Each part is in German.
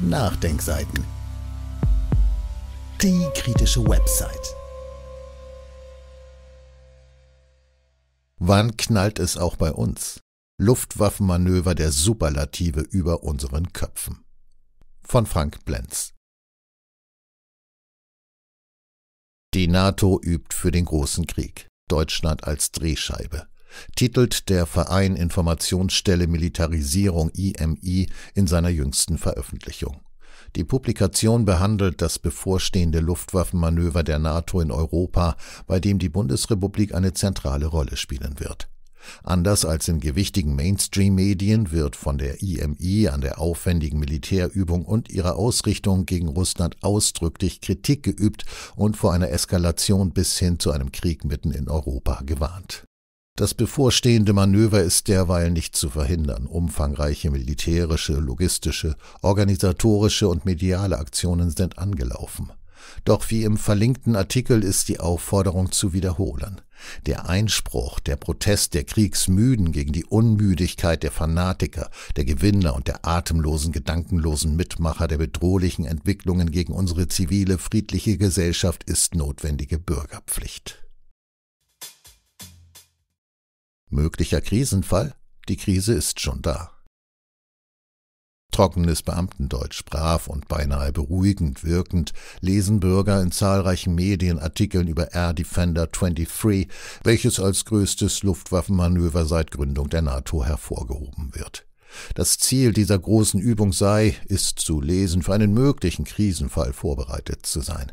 Nachdenkseiten. Die kritische Website. Wann knallt es auch bei uns? Luftwaffenmanöver der Superlative über unseren Köpfen. Von Frank Blenz. Die NATO übt für den großen Krieg. Deutschland als Drehscheibe titelt der Verein Informationsstelle Militarisierung IMI in seiner jüngsten Veröffentlichung. Die Publikation behandelt das bevorstehende Luftwaffenmanöver der NATO in Europa, bei dem die Bundesrepublik eine zentrale Rolle spielen wird. Anders als in gewichtigen Mainstream-Medien wird von der IMI an der aufwendigen Militärübung und ihrer Ausrichtung gegen Russland ausdrücklich Kritik geübt und vor einer Eskalation bis hin zu einem Krieg mitten in Europa gewarnt. Das bevorstehende Manöver ist derweil nicht zu verhindern. Umfangreiche militärische, logistische, organisatorische und mediale Aktionen sind angelaufen. Doch wie im verlinkten Artikel ist die Aufforderung zu wiederholen. Der Einspruch, der Protest der Kriegsmüden gegen die Unmüdigkeit der Fanatiker, der Gewinner und der atemlosen, gedankenlosen Mitmacher der bedrohlichen Entwicklungen gegen unsere zivile, friedliche Gesellschaft ist notwendige Bürgerpflicht. Möglicher Krisenfall? Die Krise ist schon da. Trockenes Beamtendeutsch, brav und beinahe beruhigend wirkend, lesen Bürger in zahlreichen Medienartikeln über Air Defender 23, welches als größtes Luftwaffenmanöver seit Gründung der NATO hervorgehoben wird. Das Ziel dieser großen Übung sei, ist zu lesen, für einen möglichen Krisenfall vorbereitet zu sein.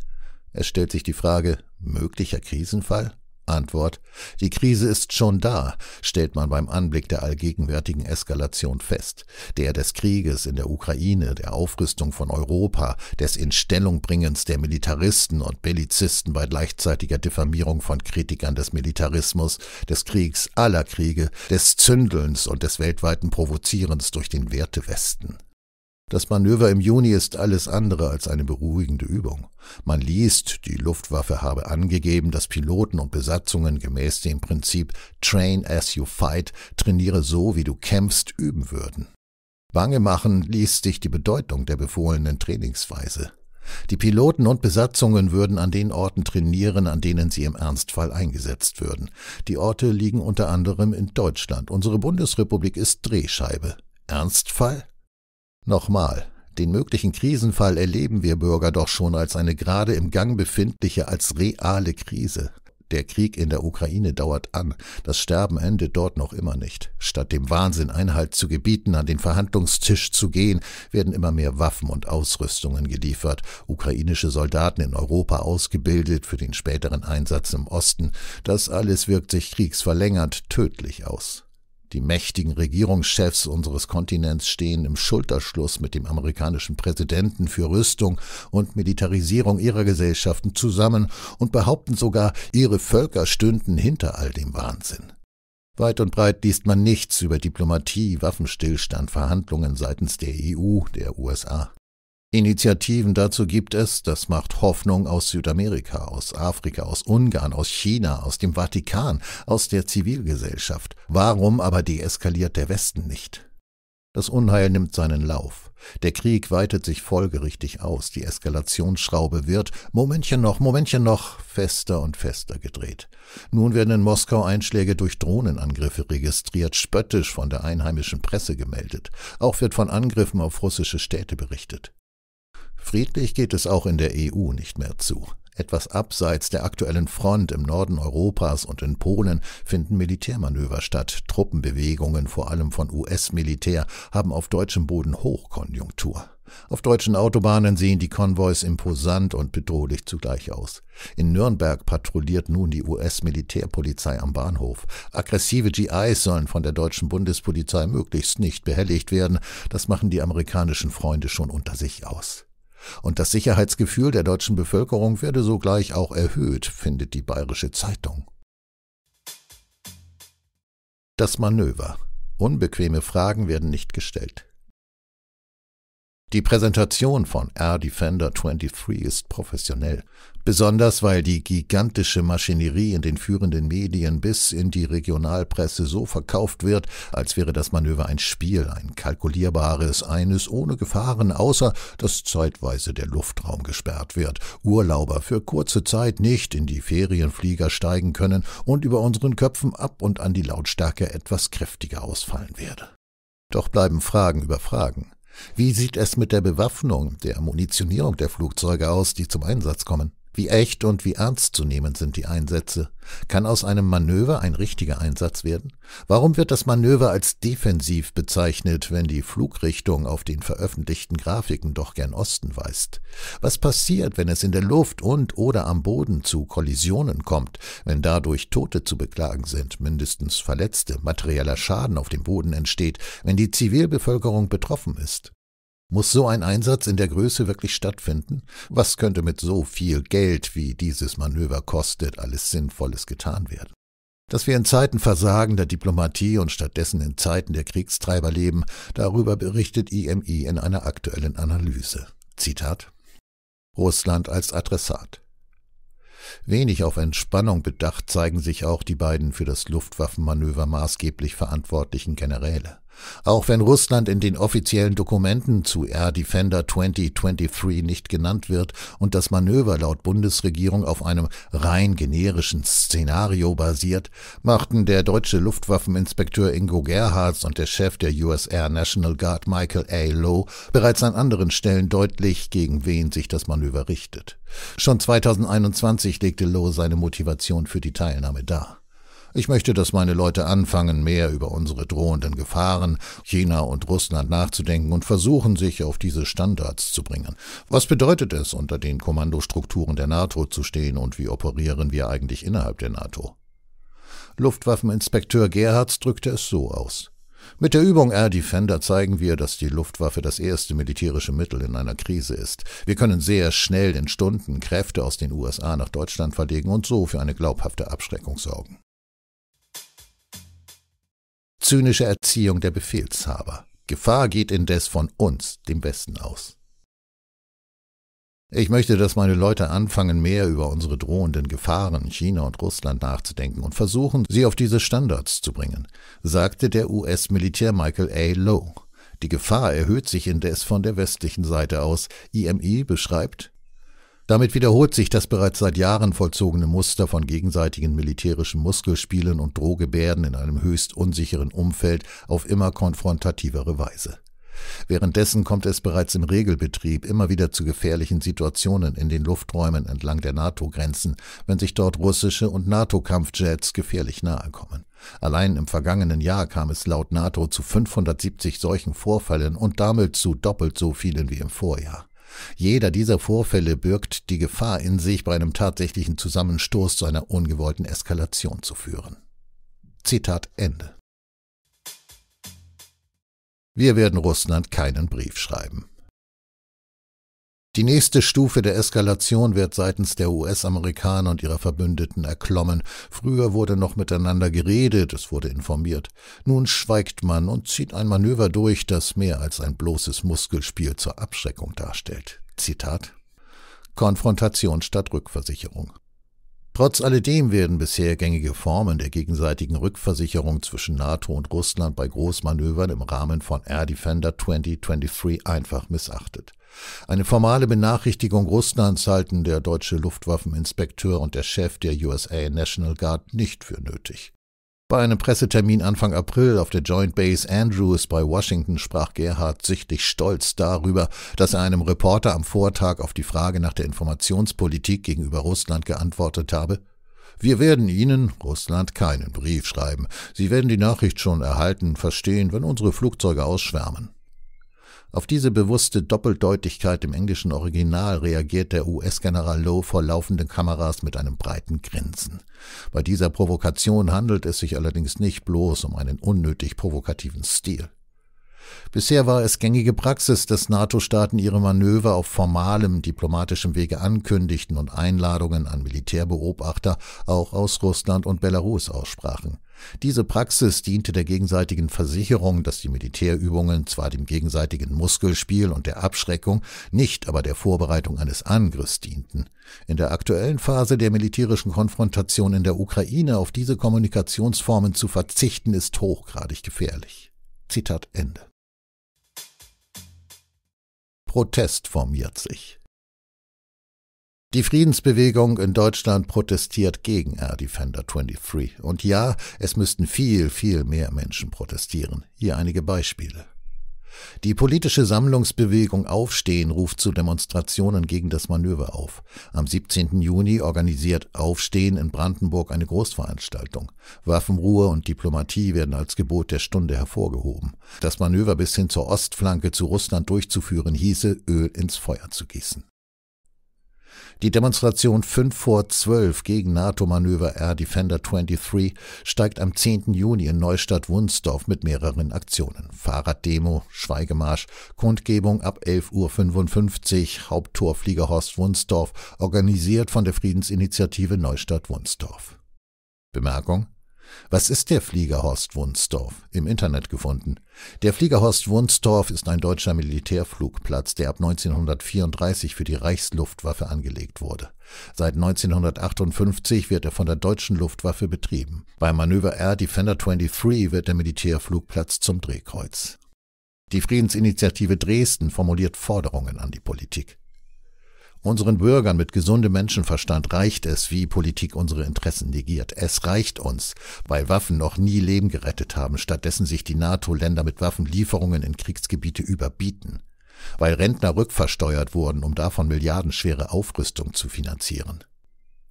Es stellt sich die Frage, möglicher Krisenfall? Antwort Die Krise ist schon da, stellt man beim Anblick der allgegenwärtigen Eskalation fest, der des Krieges in der Ukraine, der Aufrüstung von Europa, des Instellungbringens der Militaristen und Bellizisten bei gleichzeitiger Diffamierung von Kritikern des Militarismus, des Kriegs aller Kriege, des Zündelns und des weltweiten Provozierens durch den Wertewesten. Das Manöver im Juni ist alles andere als eine beruhigende Übung. Man liest, die Luftwaffe habe angegeben, dass Piloten und Besatzungen gemäß dem Prinzip Train as you fight, trainiere so, wie du kämpfst, üben würden. Bange machen ließ sich die Bedeutung der befohlenen Trainingsweise. Die Piloten und Besatzungen würden an den Orten trainieren, an denen sie im Ernstfall eingesetzt würden. Die Orte liegen unter anderem in Deutschland. Unsere Bundesrepublik ist Drehscheibe. Ernstfall? Nochmal, den möglichen Krisenfall erleben wir Bürger doch schon als eine gerade im Gang befindliche, als reale Krise. Der Krieg in der Ukraine dauert an, das Sterben endet dort noch immer nicht. Statt dem Wahnsinn Einhalt zu gebieten, an den Verhandlungstisch zu gehen, werden immer mehr Waffen und Ausrüstungen geliefert, ukrainische Soldaten in Europa ausgebildet für den späteren Einsatz im Osten. Das alles wirkt sich kriegsverlängernd tödlich aus. Die mächtigen Regierungschefs unseres Kontinents stehen im Schulterschluss mit dem amerikanischen Präsidenten für Rüstung und Militarisierung ihrer Gesellschaften zusammen und behaupten sogar, ihre Völker stünden hinter all dem Wahnsinn. Weit und breit liest man nichts über Diplomatie, Waffenstillstand, Verhandlungen seitens der EU, der USA. Initiativen dazu gibt es, das macht Hoffnung aus Südamerika, aus Afrika, aus Ungarn, aus China, aus dem Vatikan, aus der Zivilgesellschaft. Warum aber deeskaliert der Westen nicht? Das Unheil nimmt seinen Lauf. Der Krieg weitet sich folgerichtig aus. Die Eskalationsschraube wird, Momentchen noch, Momentchen noch, fester und fester gedreht. Nun werden in Moskau Einschläge durch Drohnenangriffe registriert, spöttisch von der einheimischen Presse gemeldet. Auch wird von Angriffen auf russische Städte berichtet. Friedlich geht es auch in der EU nicht mehr zu. Etwas abseits der aktuellen Front im Norden Europas und in Polen finden Militärmanöver statt. Truppenbewegungen, vor allem von US-Militär, haben auf deutschem Boden Hochkonjunktur. Auf deutschen Autobahnen sehen die Konvois imposant und bedrohlich zugleich aus. In Nürnberg patrouilliert nun die US-Militärpolizei am Bahnhof. Aggressive GIs sollen von der deutschen Bundespolizei möglichst nicht behelligt werden. Das machen die amerikanischen Freunde schon unter sich aus. Und das Sicherheitsgefühl der deutschen Bevölkerung werde sogleich auch erhöht, findet die Bayerische Zeitung. Das Manöver. Unbequeme Fragen werden nicht gestellt. Die Präsentation von Air Defender 23 ist professionell, besonders weil die gigantische Maschinerie in den führenden Medien bis in die Regionalpresse so verkauft wird, als wäre das Manöver ein Spiel, ein kalkulierbares, eines ohne Gefahren, außer dass zeitweise der Luftraum gesperrt wird, Urlauber für kurze Zeit nicht in die Ferienflieger steigen können und über unseren Köpfen ab und an die Lautstärke etwas kräftiger ausfallen werde. Doch bleiben Fragen über Fragen. Wie sieht es mit der Bewaffnung, der Munitionierung der Flugzeuge aus, die zum Einsatz kommen? Wie echt und wie ernst zu nehmen sind die Einsätze? Kann aus einem Manöver ein richtiger Einsatz werden? Warum wird das Manöver als defensiv bezeichnet, wenn die Flugrichtung auf den veröffentlichten Grafiken doch gern Osten weist? Was passiert, wenn es in der Luft und oder am Boden zu Kollisionen kommt, wenn dadurch Tote zu beklagen sind, mindestens Verletzte, materieller Schaden auf dem Boden entsteht, wenn die Zivilbevölkerung betroffen ist? Muss so ein Einsatz in der Größe wirklich stattfinden? Was könnte mit so viel Geld, wie dieses Manöver kostet, alles Sinnvolles getan werden? Dass wir in Zeiten versagender Diplomatie und stattdessen in Zeiten der Kriegstreiber leben, darüber berichtet IMI in einer aktuellen Analyse. Zitat Russland als Adressat. Wenig auf Entspannung bedacht zeigen sich auch die beiden für das Luftwaffenmanöver maßgeblich verantwortlichen Generäle. Auch wenn Russland in den offiziellen Dokumenten zu Air Defender 2023 nicht genannt wird und das Manöver laut Bundesregierung auf einem rein generischen Szenario basiert, machten der deutsche Luftwaffeninspekteur Ingo Gerhards und der Chef der US Air National Guard Michael A. Lowe bereits an anderen Stellen deutlich, gegen wen sich das Manöver richtet. Schon 2021 legte Lowe seine Motivation für die Teilnahme dar. Ich möchte, dass meine Leute anfangen, mehr über unsere drohenden Gefahren, China und Russland nachzudenken und versuchen, sich auf diese Standards zu bringen. Was bedeutet es, unter den Kommandostrukturen der NATO zu stehen und wie operieren wir eigentlich innerhalb der NATO? Luftwaffeninspekteur Gerhards drückte es so aus. Mit der Übung Air Defender zeigen wir, dass die Luftwaffe das erste militärische Mittel in einer Krise ist. Wir können sehr schnell in Stunden Kräfte aus den USA nach Deutschland verlegen und so für eine glaubhafte Abschreckung sorgen zynische Erziehung der Befehlshaber. Gefahr geht indes von uns, dem Westen, aus. Ich möchte, dass meine Leute anfangen, mehr über unsere drohenden Gefahren China und Russland nachzudenken und versuchen, sie auf diese Standards zu bringen, sagte der US-Militär Michael A. Lowe. Die Gefahr erhöht sich indes von der westlichen Seite aus. IMI beschreibt, damit wiederholt sich das bereits seit Jahren vollzogene Muster von gegenseitigen militärischen Muskelspielen und Drohgebärden in einem höchst unsicheren Umfeld auf immer konfrontativere Weise. Währenddessen kommt es bereits im Regelbetrieb immer wieder zu gefährlichen Situationen in den Lufträumen entlang der NATO-Grenzen, wenn sich dort russische und NATO-Kampfjets gefährlich nahe kommen. Allein im vergangenen Jahr kam es laut NATO zu 570 solchen Vorfällen und damit zu doppelt so vielen wie im Vorjahr. Jeder dieser Vorfälle birgt die Gefahr in sich, bei einem tatsächlichen Zusammenstoß zu einer ungewollten Eskalation zu führen. Zitat Ende. Wir werden Russland keinen Brief schreiben. Die nächste Stufe der Eskalation wird seitens der US-Amerikaner und ihrer Verbündeten erklommen. Früher wurde noch miteinander geredet, es wurde informiert. Nun schweigt man und zieht ein Manöver durch, das mehr als ein bloßes Muskelspiel zur Abschreckung darstellt. Zitat Konfrontation statt Rückversicherung. Trotz alledem werden bisher gängige Formen der gegenseitigen Rückversicherung zwischen NATO und Russland bei Großmanövern im Rahmen von Air Defender 2023 einfach missachtet. Eine formale Benachrichtigung Russlands halten der deutsche Luftwaffeninspekteur und der Chef der USA National Guard nicht für nötig. Bei einem Pressetermin Anfang April auf der Joint Base Andrews bei Washington sprach Gerhard sichtlich stolz darüber, dass er einem Reporter am Vortag auf die Frage nach der Informationspolitik gegenüber Russland geantwortet habe, wir werden Ihnen, Russland, keinen Brief schreiben. Sie werden die Nachricht schon erhalten, verstehen, wenn unsere Flugzeuge ausschwärmen. Auf diese bewusste Doppeldeutigkeit im englischen Original reagiert der US-General Lowe vor laufenden Kameras mit einem breiten Grinsen. Bei dieser Provokation handelt es sich allerdings nicht bloß um einen unnötig provokativen Stil. Bisher war es gängige Praxis, dass NATO-Staaten ihre Manöver auf formalem diplomatischem Wege ankündigten und Einladungen an Militärbeobachter auch aus Russland und Belarus aussprachen. Diese Praxis diente der gegenseitigen Versicherung, dass die Militärübungen zwar dem gegenseitigen Muskelspiel und der Abschreckung, nicht aber der Vorbereitung eines Angriffs dienten. In der aktuellen Phase der militärischen Konfrontation in der Ukraine auf diese Kommunikationsformen zu verzichten, ist hochgradig gefährlich. Zitat Ende. Protest formiert sich. Die Friedensbewegung in Deutschland protestiert gegen Air Defender 23. Und ja, es müssten viel, viel mehr Menschen protestieren. Hier einige Beispiele. Die politische Sammlungsbewegung Aufstehen ruft zu Demonstrationen gegen das Manöver auf. Am 17. Juni organisiert Aufstehen in Brandenburg eine Großveranstaltung. Waffenruhe und Diplomatie werden als Gebot der Stunde hervorgehoben. Das Manöver bis hin zur Ostflanke zu Russland durchzuführen hieße, Öl ins Feuer zu gießen. Die Demonstration 5 vor 12 gegen NATO-Manöver Air Defender 23 steigt am 10. Juni in Neustadt-Wunsdorf mit mehreren Aktionen. Fahrraddemo, Schweigemarsch, Kundgebung ab 11.55 Uhr, Haupttorflieger Horst Wunsdorf, organisiert von der Friedensinitiative Neustadt-Wunsdorf. Bemerkung was ist der Flieger Horst Wunstorf? Im Internet gefunden. Der Flieger Horst Wunstorf ist ein deutscher Militärflugplatz, der ab 1934 für die Reichsluftwaffe angelegt wurde. Seit 1958 wird er von der deutschen Luftwaffe betrieben. Beim Manöver Air Defender 23 wird der Militärflugplatz zum Drehkreuz. Die Friedensinitiative Dresden formuliert Forderungen an die Politik. Unseren Bürgern mit gesundem Menschenverstand reicht es, wie Politik unsere Interessen negiert. Es reicht uns, weil Waffen noch nie Leben gerettet haben, stattdessen sich die NATO-Länder mit Waffenlieferungen in Kriegsgebiete überbieten. Weil Rentner rückversteuert wurden, um davon milliardenschwere Aufrüstung zu finanzieren.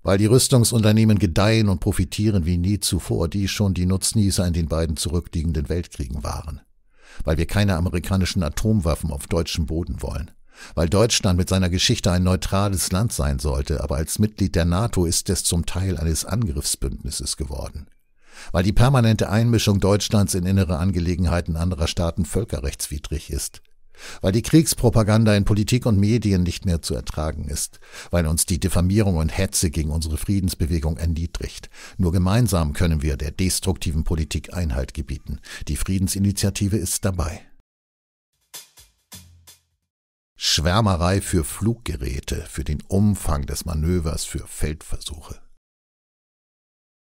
Weil die Rüstungsunternehmen gedeihen und profitieren wie nie zuvor, die schon die Nutznießer in den beiden zurückliegenden Weltkriegen waren. Weil wir keine amerikanischen Atomwaffen auf deutschem Boden wollen weil Deutschland mit seiner Geschichte ein neutrales Land sein sollte, aber als Mitglied der NATO ist es zum Teil eines Angriffsbündnisses geworden, weil die permanente Einmischung Deutschlands in innere Angelegenheiten anderer Staaten völkerrechtswidrig ist, weil die Kriegspropaganda in Politik und Medien nicht mehr zu ertragen ist, weil uns die Diffamierung und Hetze gegen unsere Friedensbewegung erniedrigt. Nur gemeinsam können wir der destruktiven Politik Einhalt gebieten. Die Friedensinitiative ist dabei. Schwärmerei für Fluggeräte, für den Umfang des Manövers, für Feldversuche.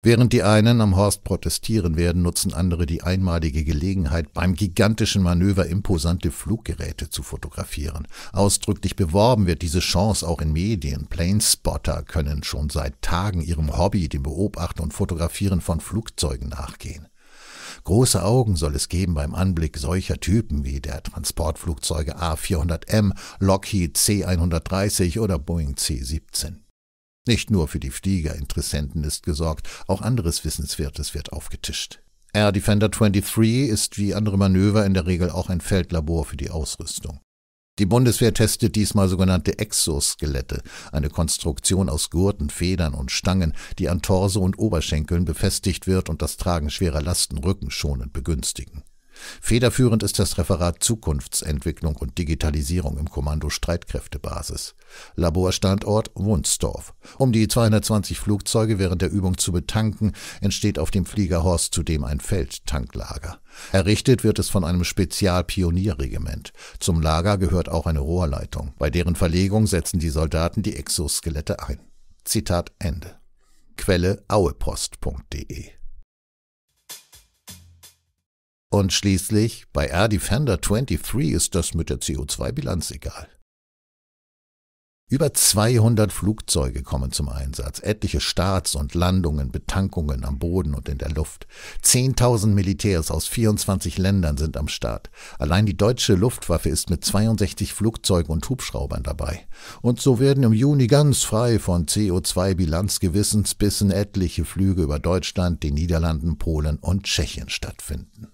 Während die einen am Horst protestieren werden, nutzen andere die einmalige Gelegenheit, beim gigantischen Manöver imposante Fluggeräte zu fotografieren. Ausdrücklich beworben wird diese Chance auch in Medien. Planespotter können schon seit Tagen ihrem Hobby, dem Beobachten und Fotografieren von Flugzeugen nachgehen. Große Augen soll es geben beim Anblick solcher Typen wie der Transportflugzeuge A400M, Lockheed C130 oder Boeing C17. Nicht nur für die Fliegerinteressenten ist gesorgt, auch anderes Wissenswertes wird aufgetischt. Air Defender 23 ist wie andere Manöver in der Regel auch ein Feldlabor für die Ausrüstung. Die Bundeswehr testet diesmal sogenannte Exoskelette, eine Konstruktion aus Gurten, Federn und Stangen, die an Torso und Oberschenkeln befestigt wird und das Tragen schwerer Lasten rückenschonend begünstigen. Federführend ist das Referat Zukunftsentwicklung und Digitalisierung im Kommando Streitkräftebasis. Laborstandort Wunsdorf. Um die 220 Flugzeuge während der Übung zu betanken, entsteht auf dem Fliegerhorst zudem ein Feldtanklager. Errichtet wird es von einem Spezialpionierregiment. Zum Lager gehört auch eine Rohrleitung. Bei deren Verlegung setzen die Soldaten die Exoskelette ein. Zitat Ende. Quelle auepost.de und schließlich, bei Air Defender 23 ist das mit der CO2-Bilanz egal. Über 200 Flugzeuge kommen zum Einsatz, etliche Starts und Landungen, Betankungen am Boden und in der Luft. 10.000 Militärs aus 24 Ländern sind am Start. Allein die deutsche Luftwaffe ist mit 62 Flugzeugen und Hubschraubern dabei. Und so werden im Juni ganz frei von CO2-Bilanzgewissensbissen etliche Flüge über Deutschland, die Niederlanden, Polen und Tschechien stattfinden.